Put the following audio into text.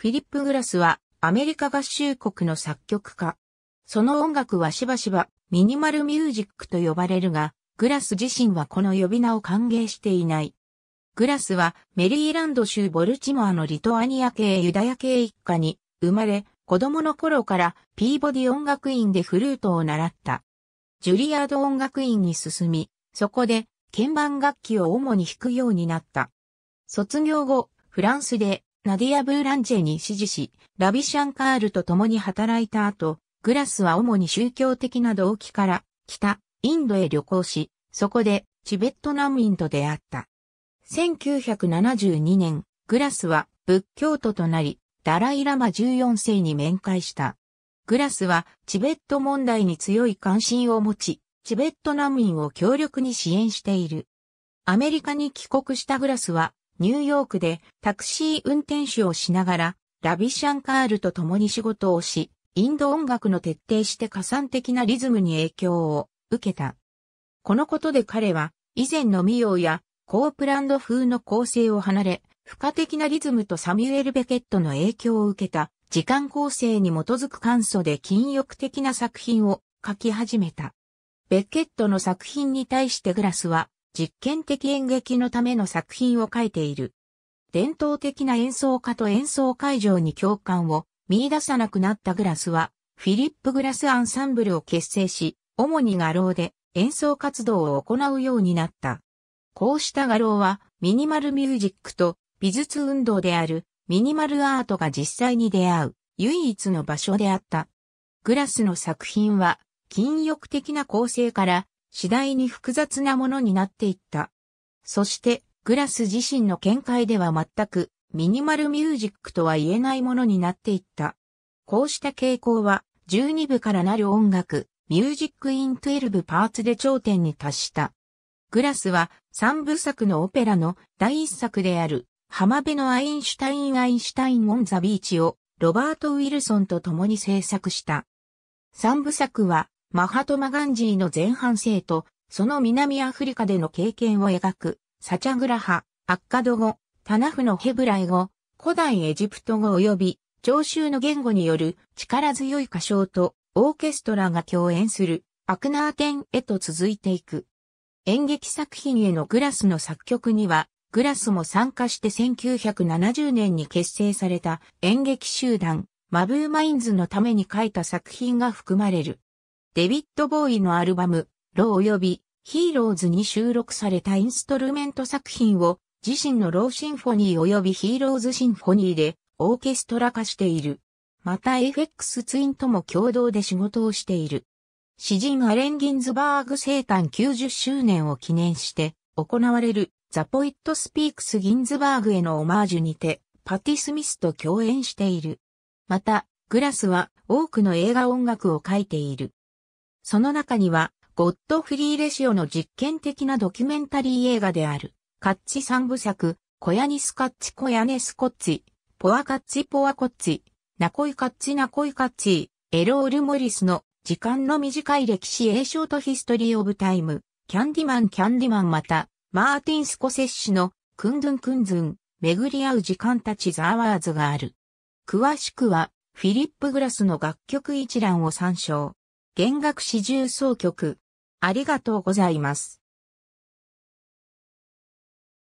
フィリップ・グラスはアメリカ合衆国の作曲家。その音楽はしばしばミニマルミュージックと呼ばれるが、グラス自身はこの呼び名を歓迎していない。グラスはメリーランド州ボルチモアのリトアニア系ユダヤ系一家に生まれ、子供の頃からピーボディ音楽院でフルートを習った。ジュリアード音楽院に進み、そこで鍵盤楽器を主に弾くようになった。卒業後、フランスでナディア・ブーランジェに支持し、ラビシャンカールと共に働いた後、グラスは主に宗教的な動機から、北、インドへ旅行し、そこで、チベット難民と出会った。1972年、グラスは仏教徒となり、ダライラマ14世に面会した。グラスはチベット問題に強い関心を持ち、チベット難民を強力に支援している。アメリカに帰国したグラスはニューヨークでタクシー運転手をしながら、ラビシャンカールと共に仕事をし、インド音楽の徹底して加算的なリズムに影響を受けた。このことで彼は、以前のミヨやコープランド風の構成を離れ、不可的なリズムとサミュエル・ベケットの影響を受けた時間構成に基づく簡素で禁欲的な作品を書き始めた。ベケットの作品に対してグラスは実験的演劇のための作品を書いている。伝統的な演奏家と演奏会場に共感を見出さなくなったグラスは、フィリップ・グラス・アンサンブルを結成し、主に画廊で演奏活動を行うようになった。こうした画廊は、ミニマルミュージックと美術運動であるミニマルアートが実際に出会う唯一の場所であった。グラスの作品は、禁欲的な構成から次第に複雑なものになっていった。そして、グラス自身の見解では全くミニマルミュージックとは言えないものになっていった。こうした傾向は12部からなる音楽、ミュージックイン12パーツで頂点に達した。グラスは3部作のオペラの第1作である浜辺のアインシュタイン・アインシュタイン・オン・ザ・ビーチをロバート・ウィルソンと共に制作した。3部作はマハトマガンジーの前半生と、その南アフリカでの経験を描く、サチャグラハ、アッカド語、タナフのヘブライ語、古代エジプト語及び、聴衆の言語による力強い歌唱とオーケストラが共演するアクナーテンへと続いていく。演劇作品へのグラスの作曲には、グラスも参加して1970年に結成された演劇集団、マブーマインズのために書いた作品が含まれる。デビッド・ボーイのアルバム、ロー及びヒーローズに収録されたインストルメント作品を自身のローシンフォニー及びヒーローズシンフォニーでオーケストラ化している。また FX ツインとも共同で仕事をしている。詩人アレン・ギンズバーグ生誕90周年を記念して行われるザ・ポイット・スピークス・ギンズバーグへのオマージュにてパティ・スミスと共演している。また、グラスは多くの映画音楽を書いている。その中には、ゴッドフリーレシオの実験的なドキュメンタリー映画である、カッチ三部作、コヤニスカッチコヤネスコッチ、ポアカッチポアコッチ、ナコイカッチナコイカッチ、エロール・モリスの時間の短い歴史ショートヒストリー・オブ・タイム、キャンディマン・キャンディマンまた、マーティン・スコセッシのクンドゥン・クンズン、巡り合う時間たちザワーズがある。詳しくは、フィリップ・グラスの楽曲一覧を参照。弦楽四重奏曲。ありがとうございます。